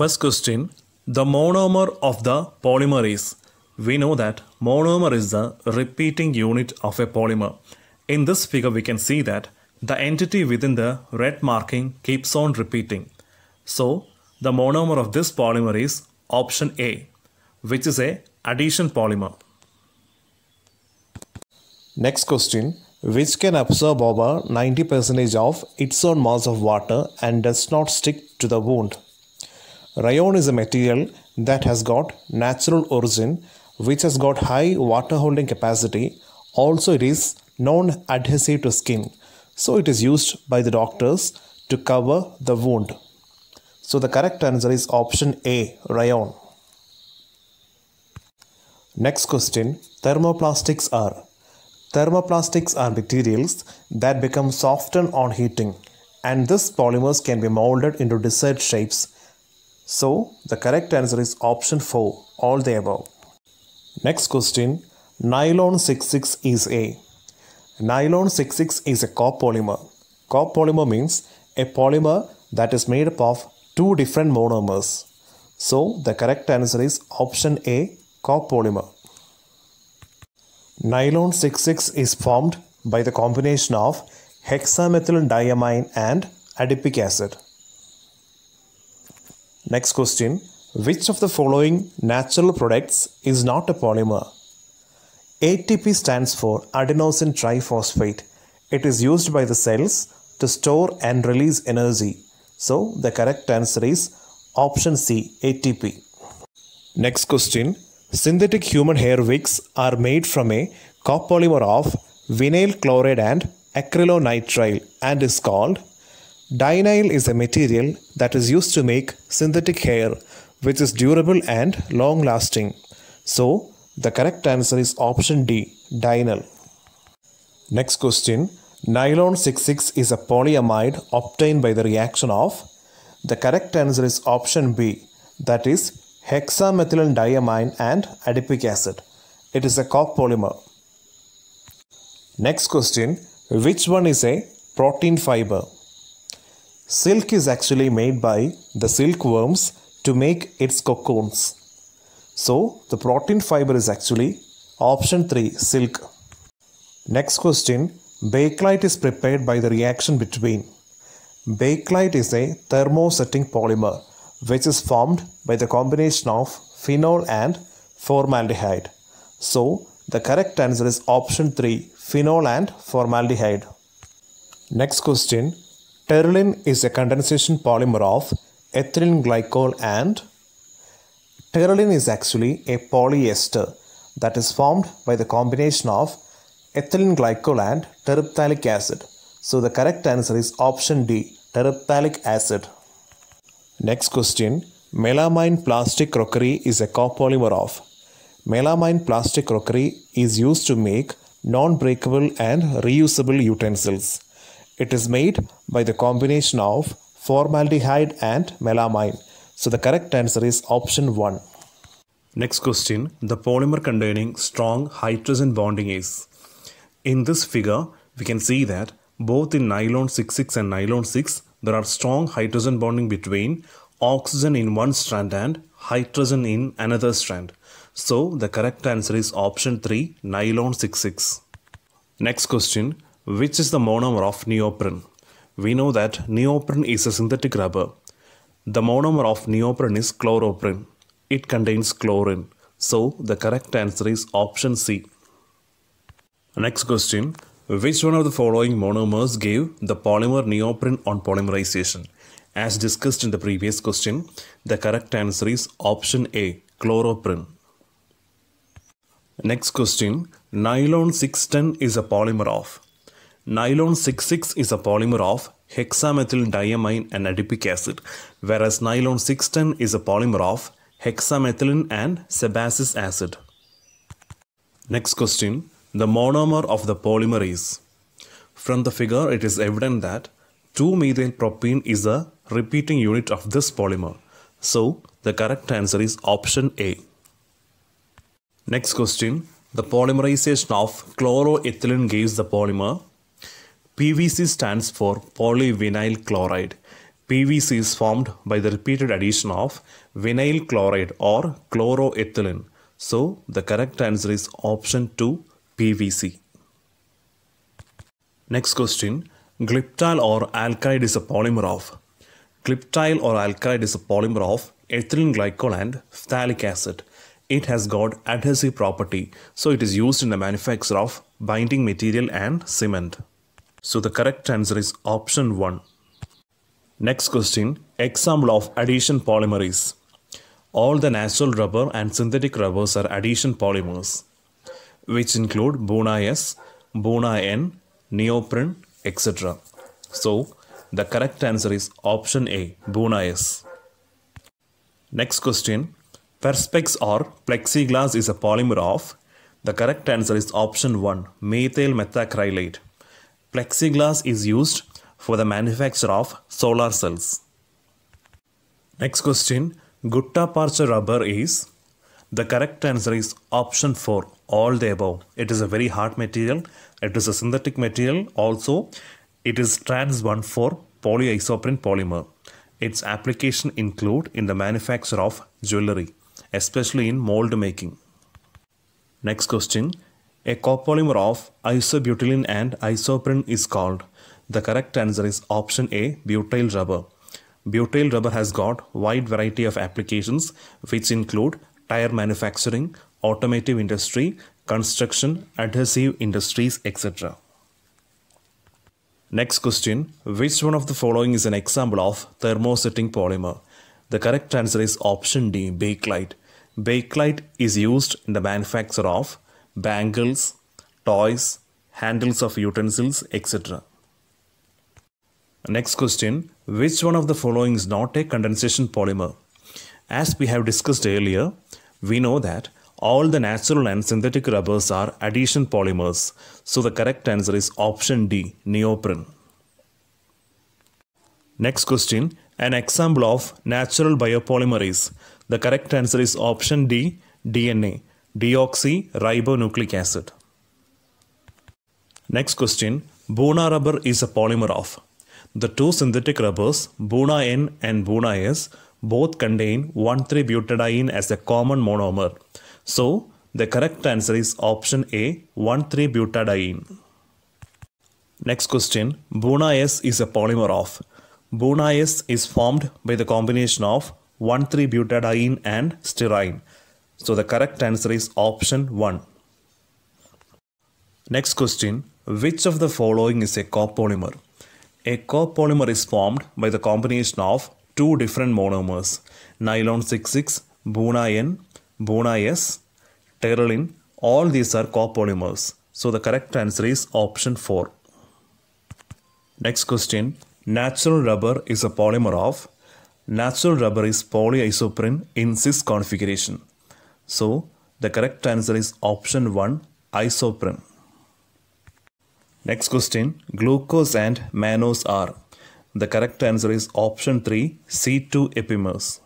First question The monomer of the polymer is. We know that monomer is the repeating unit of a polymer. In this figure, we can see that the entity within the red marking keeps on repeating. So, the monomer of this polymer is option A, which is a addition polymer. Next question, which can absorb over 90% of its own mass of water and does not stick to the wound? Rayon is a material that has got natural origin which has got high water holding capacity. Also it is non-adhesive to skin. So it is used by the doctors to cover the wound. So the correct answer is option A, rayon. Next question, thermoplastics are. Thermoplastics are materials that become softened on heating and this polymers can be molded into desired shapes so the correct answer is option 4, all the above. Next question, nylon 66 is A. Nylon 66 is a copolymer. Copolymer means a polymer that is made up of two different monomers. So the correct answer is option A, copolymer. Nylon 66 is formed by the combination of diamine and adipic acid. Next question. Which of the following natural products is not a polymer? ATP stands for adenosine triphosphate. It is used by the cells to store and release energy. So the correct answer is option C, ATP. Next question. Synthetic human hair wigs are made from a copolymer of vinyl chloride and acrylonitrile and is called Dyneil is a material that is used to make synthetic hair, which is durable and long lasting. So, the correct answer is option D, dinyl. Next question. Nylon 66 is a polyamide obtained by the reaction of. The correct answer is option B, that is hexamethylene diamine and adipic acid. It is a copolymer. Next question. Which one is a protein fiber? Silk is actually made by the silkworms to make its cocoons. So the protein fiber is actually option 3 silk. Next question Bakelite is prepared by the reaction between. Bakelite is a thermosetting polymer which is formed by the combination of phenol and formaldehyde. So the correct answer is option 3 phenol and formaldehyde. Next question Terylene is a condensation polymer of ethylene glycol and terylene is actually a polyester that is formed by the combination of ethylene glycol and terephthalic acid. So the correct answer is option D, terephthalic acid. Next question, melamine plastic crockery is a copolymer of. Melamine plastic crockery is used to make non-breakable and reusable utensils. It is made by the combination of formaldehyde and melamine. So the correct answer is option 1. Next question. The polymer containing strong hydrogen bonding is. In this figure, we can see that both in nylon 66 and nylon 6, there are strong hydrogen bonding between oxygen in one strand and hydrogen in another strand. So the correct answer is option 3, nylon 66. Next question. Which is the monomer of neoprene? We know that neoprene is a synthetic rubber. The monomer of neoprene is chloroprene. It contains chlorine. So the correct answer is option C. Next question. Which one of the following monomers gave the polymer neoprene on polymerization? As discussed in the previous question, the correct answer is option A, chloroprene. Next question, nylon 610 is a polymer of Nylon 66 is a polymer of hexamethyl diamine and adipic acid, whereas nylon 610 is a polymer of hexamethylene and sebaceous acid. Next question. The monomer of the polymer is. From the figure, it is evident that 2-methylpropene is a repeating unit of this polymer. So, the correct answer is option A. Next question. The polymerization of chloroethylene gives the polymer PVC stands for polyvinyl chloride. PVC is formed by the repeated addition of vinyl chloride or chloroethylene. So the correct answer is option 2 PVC. Next question. Glyptile or alkyl is a polymer of. glyptile or alkyl is a polymer of ethylene glycol and phthalic acid. It has got adhesive property, so it is used in the manufacture of binding material and cement. So the correct answer is option 1. Next question, example of adhesion polymerase. All the natural rubber and synthetic rubbers are adhesion polymers, which include Bona S, Bona N, neoprene, etc. So, the correct answer is option A, Bona S. Next question, Perspex or plexiglass is a polymer of? The correct answer is option 1, methyl methacrylate. Plexiglass is used for the manufacture of solar cells. Next question Gutta Parcha rubber is? The correct answer is option 4 all the above. It is a very hard material, it is a synthetic material, also, it is trans 1 4 polyisoprene polymer. Its application include in the manufacture of jewelry, especially in mold making. Next question a copolymer of isobutylene and isoprene is called. The correct answer is option A, butyl rubber. Butyl rubber has got wide variety of applications which include tire manufacturing, automotive industry, construction, adhesive industries, etc. Next question, which one of the following is an example of thermosetting polymer? The correct answer is option D, bakelite. Bakelite is used in the manufacture of bangles, toys, handles of utensils, etc. Next question Which one of the following is not a condensation polymer? As we have discussed earlier, we know that all the natural and synthetic rubbers are adhesion polymers. So the correct answer is option D, neoprene. Next question, an example of natural biopolymer is. The correct answer is option D, DNA deoxyribonucleic acid. Next question, Buna rubber is a polymer of. The two synthetic rubbers, Buna N and Buna S, both contain 1,3-butadiene as a common monomer. So, the correct answer is option A, 1,3-butadiene. Next question, Buna S is a polymer of. Buna S is formed by the combination of 1,3-butadiene and styrene. So the correct answer is option 1. Next question. Which of the following is a copolymer? A copolymer is formed by the combination of two different monomers, nylon 66, Buna N, Buna S, terylene. All these are copolymers. So the correct answer is option 4. Next question. Natural rubber is a polymer of. Natural rubber is polyisoprene in cis configuration. So the correct answer is option 1 isoprene. Next question glucose and mannose are. The correct answer is option 3 C2 epimers.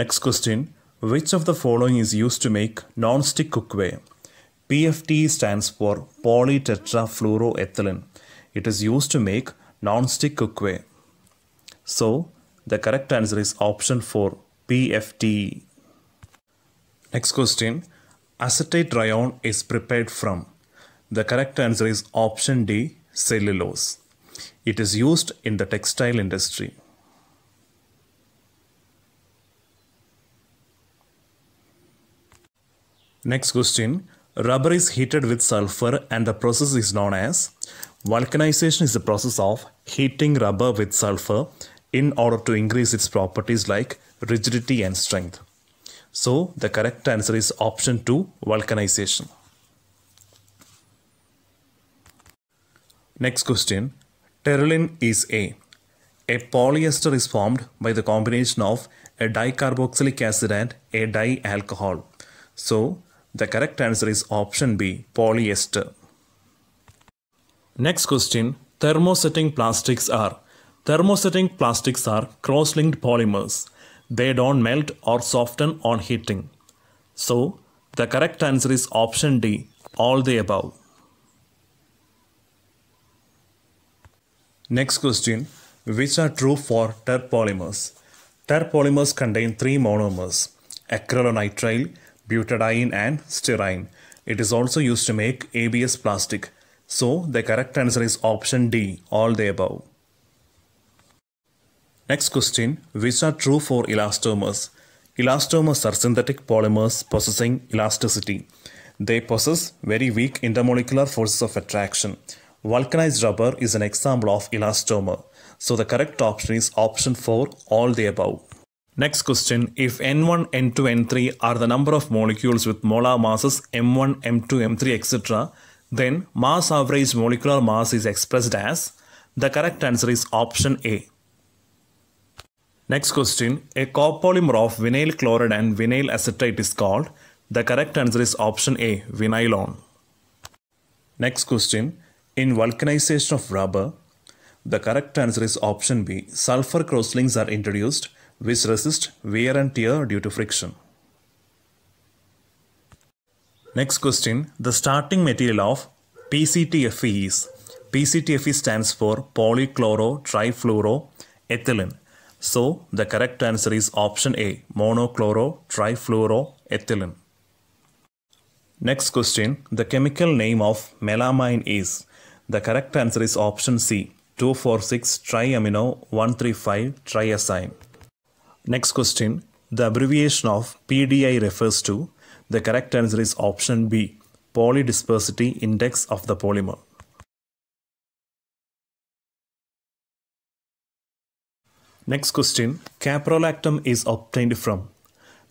Next question which of the following is used to make non-stick cookware? PFT stands for polytetrafluoroethylene. It is used to make non-stick cookware. So, the correct answer is option 4, PFT. Next question. Acetate ryon is prepared from? The correct answer is option D, cellulose. It is used in the textile industry. Next question. Rubber is heated with sulfur and the process is known as vulcanization is the process of heating rubber with sulfur in order to increase its properties like rigidity and strength. So the correct answer is option 2 vulcanization. Next question. Terylene is A. A polyester is formed by the combination of a dicarboxylic acid and a dialcohol. So the correct answer is option B polyester. Next question. Thermosetting plastics are. Thermosetting plastics are cross-linked polymers they don't melt or soften on heating. So, the correct answer is option D, all the above. Next question, which are true for terpolymers? Terpolymers contain three monomers, acrylonitrile, butadiene and styrene. It is also used to make ABS plastic. So the correct answer is option D, all the above. Next question, which are true for elastomers? Elastomers are synthetic polymers possessing elasticity. They possess very weak intermolecular forces of attraction. Vulcanized rubber is an example of elastomer. So the correct option is option 4, all the above. Next question, if N1, N2, N3 are the number of molecules with molar masses M1, M2, M3, etc., then mass average molecular mass is expressed as? The correct answer is option A. Next question. A copolymer of vinyl chloride and vinyl acetate is called. The correct answer is option A, vinylon. Next question. In vulcanization of rubber, the correct answer is option B. Sulfur crosslinks are introduced which resist wear and tear due to friction. Next question. The starting material of PCTFE is PCTFE stands for polychloro trifluoroethylene. So the correct answer is option A, monochloro trifluoroethylene. Next question, the chemical name of melamine is? The correct answer is option C, 246-triamino-135-triazine. Next question, the abbreviation of PDI refers to? The correct answer is option B, polydispersity index of the polymer. Next question Caprolactam is obtained from.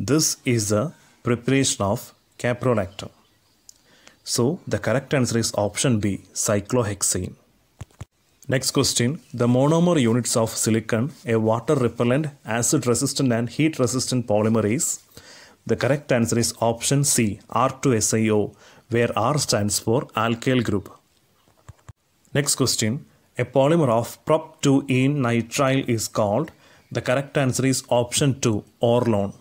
This is the preparation of caprolactam. So the correct answer is option B cyclohexane. Next question The monomer units of silicon, a water repellent, acid resistant, and heat resistant polymer is. The correct answer is option C R2SiO, where R stands for alkyl group. Next question a polymer of prop2ene nitrile is called. The correct answer is option 2, Orlone.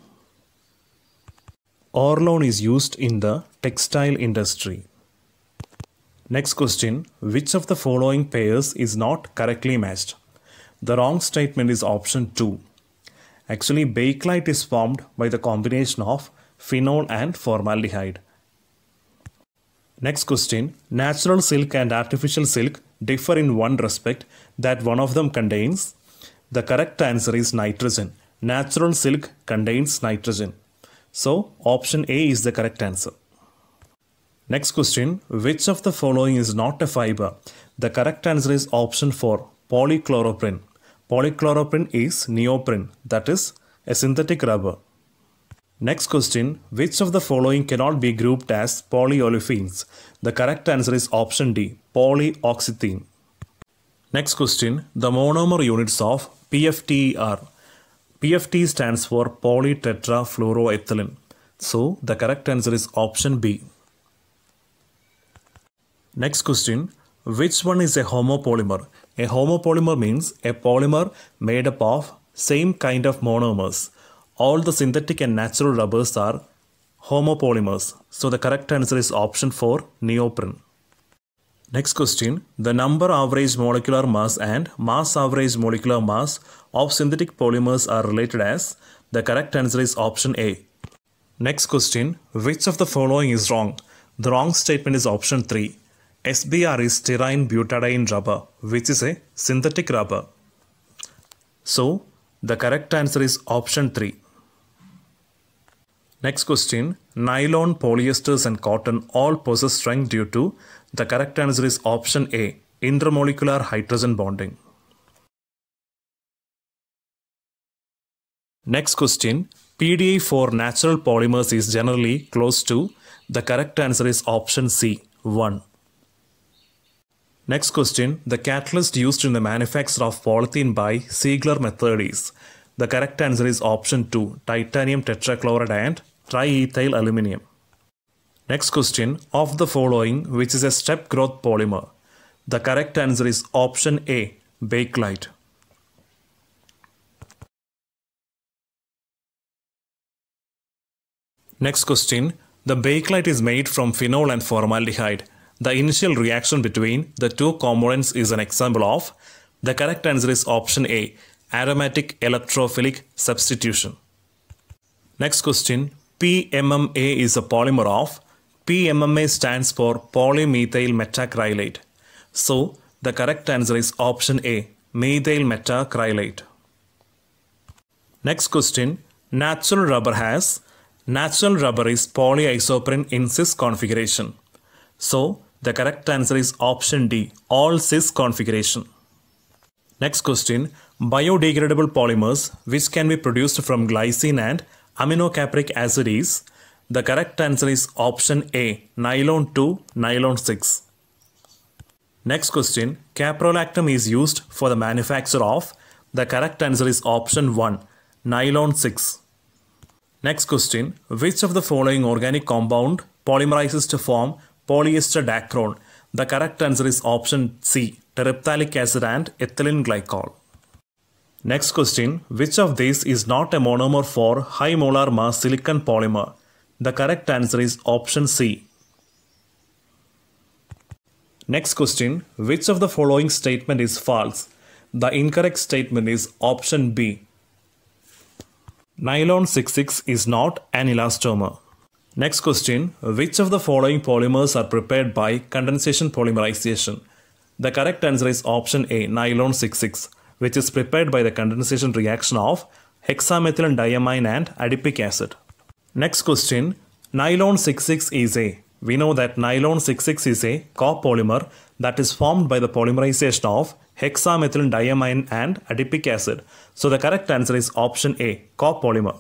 Orlone is used in the textile industry. Next question, which of the following pairs is not correctly matched? The wrong statement is option 2. Actually, bakelite is formed by the combination of phenol and formaldehyde. Next question, natural silk and artificial silk differ in one respect that one of them contains the correct answer is nitrogen natural silk contains nitrogen so option A is the correct answer next question which of the following is not a fiber the correct answer is option 4 polychloroprene polychloroprene is neoprene that is a synthetic rubber Next question, which of the following cannot be grouped as polyolefins? The correct answer is option D, polyoxythene. Next question, the monomer units of PFT are. PFT stands for polytetrafluoroethylene. So the correct answer is option B. Next question, which one is a homopolymer? A homopolymer means a polymer made up of same kind of monomers. All the synthetic and natural rubbers are homopolymers. So the correct answer is option 4 neoprene. Next question. The number average molecular mass and mass average molecular mass of synthetic polymers are related as the correct answer is option A. Next question. Which of the following is wrong? The wrong statement is option 3. SBR is styrene butadiene rubber, which is a synthetic rubber. So, the correct answer is option 3. Next question Nylon, polyesters, and cotton all possess strength due to the correct answer is option A intramolecular hydrogen bonding. Next question PDA for natural polymers is generally close to the correct answer is option C 1. Next question The catalyst used in the manufacture of polythene by Siegler method is the correct answer is option 2 titanium tetrachloride and triethyl aluminum. Next question of the following which is a step growth polymer. The correct answer is option A bakelite. Next question the bakelite is made from phenol and formaldehyde. The initial reaction between the two components is an example of the correct answer is option A aromatic electrophilic substitution. Next question PMMA is a polymer of PMMA stands for polymethyl metacrylate. So the correct answer is option A, methyl metacrylate. Next question, natural rubber has natural rubber is polyisoprene in cis configuration. So the correct answer is option D, all cis configuration. Next question, biodegradable polymers which can be produced from glycine and aminocapric acid is? The correct answer is option A, nylon 2, nylon 6. Next question, caprolactam is used for the manufacture of? The correct answer is option 1, nylon 6. Next question, which of the following organic compound polymerizes to form polyester dacron? The correct answer is option C, terephthalic acid and ethylene glycol. Next question, which of these is not a monomer for high molar mass silicon polymer? The correct answer is option C. Next question, which of the following statement is false? The incorrect statement is option B. Nylon 66 is not an elastomer. Next question, which of the following polymers are prepared by condensation polymerization? The correct answer is option A, nylon 66 which is prepared by the condensation reaction of hexamethylene diamine and adipic acid. Next question, nylon 66 is a. We know that nylon 66 is a copolymer that is formed by the polymerization of hexamethylene diamine and adipic acid. So the correct answer is option A, copolymer.